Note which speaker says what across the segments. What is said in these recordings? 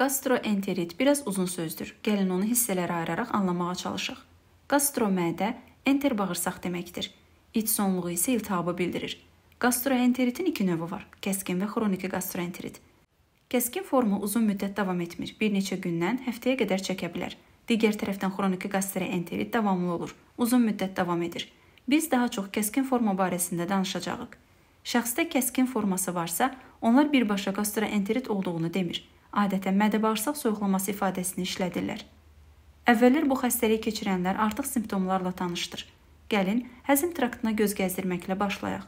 Speaker 1: Gastroenterit biraz uzun sözdür. Gəlin onu hissələrə ayıraraq anlamağa çalışaq. Qastromədə enter bağırsaq deməkdir. İç sonluğu isə iltihabı bildirir. Qastroenteritin iki növü var: kəskin və xroniki qastroenterit. Kəskin forma uzun müddət davam etmir. Bir neçə gündən həftəyə qədər çəkə bilər. Digər tərəfdən xroniki qastroenterit davamlı olur. Uzun müddət davam edir. Biz daha çox kəskin forma barəsində danışacağıq. Şəxsdə kəskin forması varsa, onlar birbaşa qastroenterit olduğunu demir adətən mədə-bağırsaq soyuqlaması ifadəsini işlədirlər. Əvvəllər bu xəstəliyi keçirənlər artıq simptomlarla tanışdır. Gəlin həzm traktına göz gəzdirməklə başlayaq.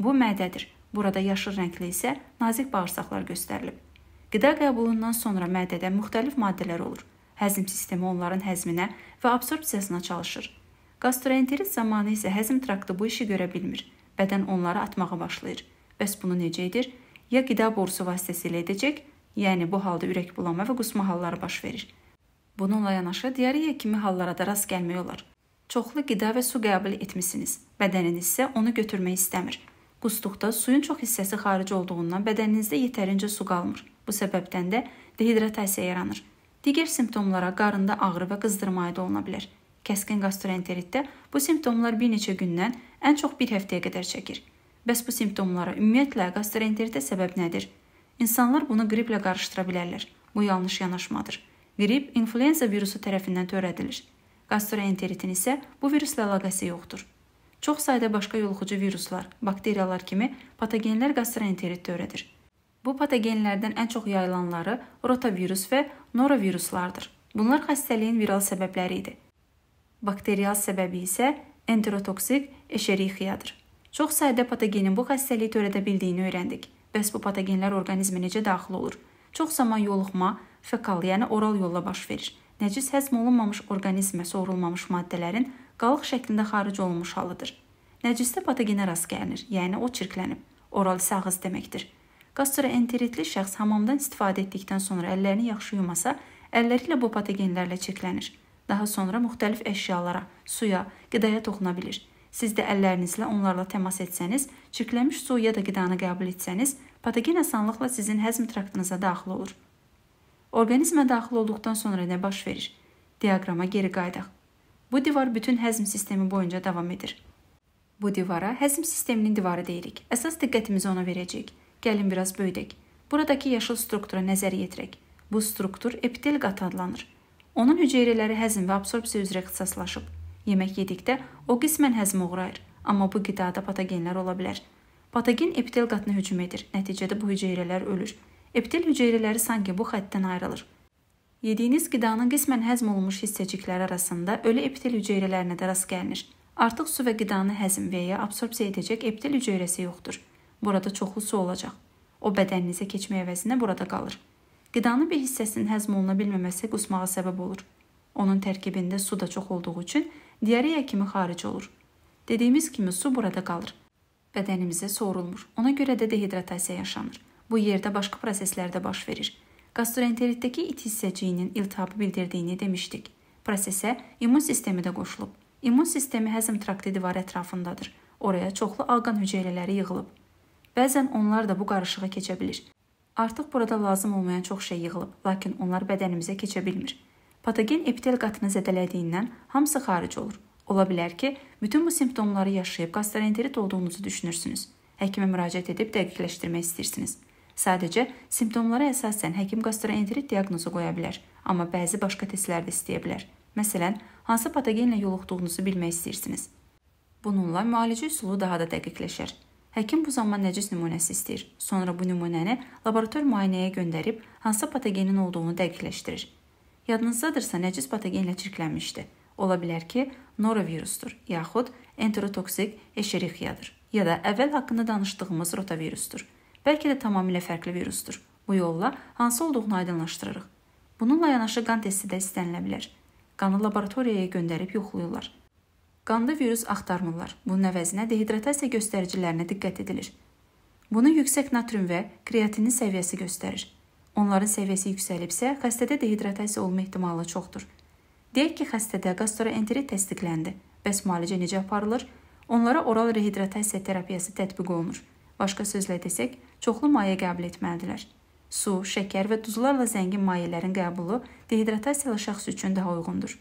Speaker 1: Bu mədədir. Burada yaşıl rəngli isə nazik bağırsaqlar göstərilib. Qida qəbulundan sonra mədədə müxtəlif maddələr olur. Həzm sistemi onların həzminə və absorbsiyasına çalışır. Qastroenterit zamanı isə həzm traktı bu işi görə bilmir. Bədən onları atmağa başlayır. Bəs bunu necə edir? Ya qida borusu vasitəsilə edəcək, Yəni bu halda ürək bulanma və qusma halları baş verir. Bununla yanaşı diareya kimi hallara da rast gəlmək olar. Çoxlu qida və su qəbul etmisiniz. Bədəniniz isə onu götürmək istəmir. Qusduqda suyun çox hissəsi xaric olduğundan bədəninizdə yetərincə su qalmır. Bu səbəbdən də dehidratasiya yaranır. Digər simptomlara qarında ağrı və qızdırma aid oluna bilər. Kəskin qastroenteritdə bu simptomlar bir neçə gündən ən çox 1 həftəyə qədər çəkir. Bəs bu simptomlara ümumiyyətlə qastroenteritə səbəb nədir? İnsanlar bunu qriplə qarışdıra bilərlər. Bu yanlış yanaşmadır. Qrip influenza virusu tərəfindən törədilir. Gastroenteritin isə bu virusla əlaqəsi yoxdur. Çox sayda başqa yoluxucu viruslar, bakteriyalar kimi patogenlər gastroenterit törədir. Bu patogenlərdən ən çox yayılanları rotavirus və noroviruslardır. Bunlar xəstəliyin viral səbəbləri idi. Bakterial səbəbi isə enterotoksik eşerixiyadır. Çox sayda patogenin bu xəstəliyi törədə bildiyini öyrəndik. Bəs bu patogenlər orqanizmə necə daxil olur? Çox zaman yoluxma fekal, yəni oral yolla baş verir. Nəcis həzm olunmamış orqanizmə sorulmamış maddələrin qalıq şəklində xaric olunmuş halıdır. Nəcisdə patogenə rast gəlinir, yəni o çirklənib. Oral isə ağız deməkdir. Qastroenteritli şəxs hamamdan istifadə etdikdən sonra əllərini yaxşı yumasa, əlləri ilə bu patogenlərlə çirklənir. Daha sonra müxtəlif əşyalara, suya, qidaya toxuna bilir. Siz də əllərinizlə onlarla təmas etsəniz, çirklənmiş su ya da qidanı qəbul etsəniz, patogen asanlıqla sizin həzm traktınıza daxil olur. Orqanizmə daxil olduqdan sonra nə baş verir? Diaqrama geri qayıdaq. Bu divar bütün həzm sistemi boyunca davam edir. Bu divara həzm sisteminin divarı deyirik. Əsas diqqətimizi ona verəcəyik. Gəlin biraz böyüdək. Buradakı yaşıl struktura nəzər yetirək. Bu struktur epitel qat adlanır. Onun hüceyrələri həzm və absorpsiya üzrə ixtisaslaşıb. Yemək yedikdə o qismən həzmə uğrayır, amma bu qidada patogenlər ola bilər. Patogen epitel qatına hücum edir. Nəticədə bu hüceyrələr ölür. Epitel hüceyrələri sanki bu xəttdən ayrılır. Yediyiniz qidanın qismən həzm olunmuş hissəcikləri arasında ölü epitel hüceyrələrinə də rast gəlinir. Artıq su və qidanı həzm və ya absorpsiya edəcək epitel hüceyrəsi yoxdur. Burada çoxlu su olacaq. O bədəninizə keçmək əvəzinə burada qalır. Qidanın bir hissəsinin həzm oluna bilməməsi qusmağa səbəb olur. Onun tərkibində su da çox olduğu üçün diyareya kimi xaric olur. Dediyimiz kimi su burada qalır. Bədənimizə sorulmur. Ona görə də dehidratasiya yaşanır. Bu yerdə başqa proseslər də baş verir. Gastroenteritdəki it hissəciyinin iltihabı bildirdiyini demişdik. Prosesə immun sistemi də qoşulub. İmmun sistemi həzm traktı divarı ətrafındadır. Oraya çoxlu alqan hüceyrələri yığılıb. Bəzən onlar da bu qarışığa keçə bilir. Artıq burada lazım olmayan çox şey yığılıb, lakin onlar bədənimizə keçə bilmir. Patogen epitel qatını zədələdiyindən hamısı xaric olur. Ola bilər ki, bütün bu simptomları yaşayıb qastroenterit olduğunuzu düşünürsünüz. Həkimə müraciət edib dəqiqləşdirmək istəyirsiniz. Sadəcə simptomlara əsasən həkim qastroenterit diaqnozu qoya bilər, amma bəzi başqa testlər də istəyə bilər. Məsələn, hansı patogenlə yoluxduğunuzu bilmək istəyirsiniz. Bununla müalicə üsulu daha da dəqiqləşər. Həkim bu zaman nəcis nümunəsi istəyir. Sonra bu nümunəni laborator müayinəyə göndərib hansı patogenin olduğunu dəqiqləşdirir. Yadınızdadırsa nəcis patogenlə çirklənmişdi. Ola bilər ki, norovirusdur, yaxud enterotoksik eşerixiyadır, ya da əvvəl haqqında danışdığımız rotavirusdur. Bəlkə də tamamilə fərqli virusdur. Bu yolla hansı olduğunu aydınlaşdırırıq. Bununla yanaşı qan testi də istənilə bilər. Qanı laboratoriyaya göndərib yoxlayırlar. Qanda virus axtarmırlar. Bunun əvəzinə dehidratasiya göstəricilərinə diqqət edilir. Bunu yüksək natrium və kreatinin səviyyəsi göstərir. Onların səviyyəsi yüksəlibsə, xəstədə dehidratasiya olma ehtimalı çoxdur. Deyək ki, xəstədə qastroenterit təsdiqləndi. Bəs müalicə necə aparılır? Onlara oral rehidratasiya terapiyası tətbiq olunur. Başqa sözlə desək, çoxlu maye qəbul etməlidirlər. Su, şəkər və duzlarla zəngin mayələrin qəbulu dehidratasiyalı şəxs üçün daha uyğundur.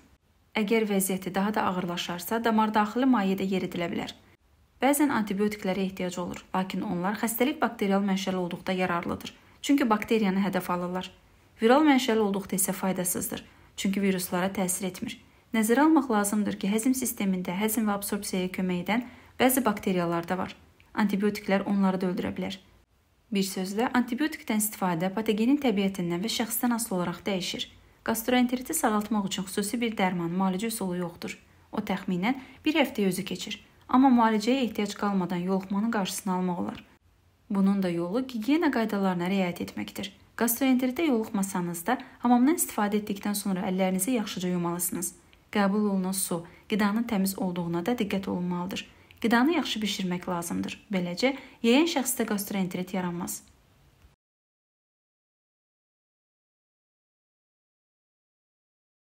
Speaker 1: Əgər vəziyyəti daha da ağırlaşarsa, damardaxili mayedə yeridilə bilər. Bəzən antibiotiklərə ehtiyac olur, lakin onlar xəstəlik bakterial mənşəli olduqda yararlıdır. Çünki bakteriyanı hədəf alırlar. Viral mənşəli olduqda isə faydasızdır. Çünki viruslara təsir etmir. Nəzərə almaq lazımdır ki, həzm sistemində həzm və absorbsiyaya kömək edən bəzi bakteriyalar da var. Antibiotiklər onları da öldürə bilər. Bir sözlə, antibiotikdən istifadə patogenin təbiətindən və şəxsdən asılı olaraq dəyişir. Gastroenteriti sağaltmaq üçün xüsusi bir dərman, müalicə üsulu yoxdur. O təxminən 1 həftə özü keçir. Amma müalicəyə ehtiyac qalmadan yoluxmanın qarşısını almaq olar. Bunun da yolu gigiyena qaydalarına riayət etməkdir. Qastroenteritə yoluxmasanız da, hamamdan istifadə etdikdən sonra əllərinizi yaxşıca yumalısınız. Qəbul olunan su, qidanın təmiz olduğuna da diqqət olunmalıdır. Qidanı yaxşı bişirmək lazımdır. Beləcə, yeyən şəxsdə qastroenterit yaranmaz.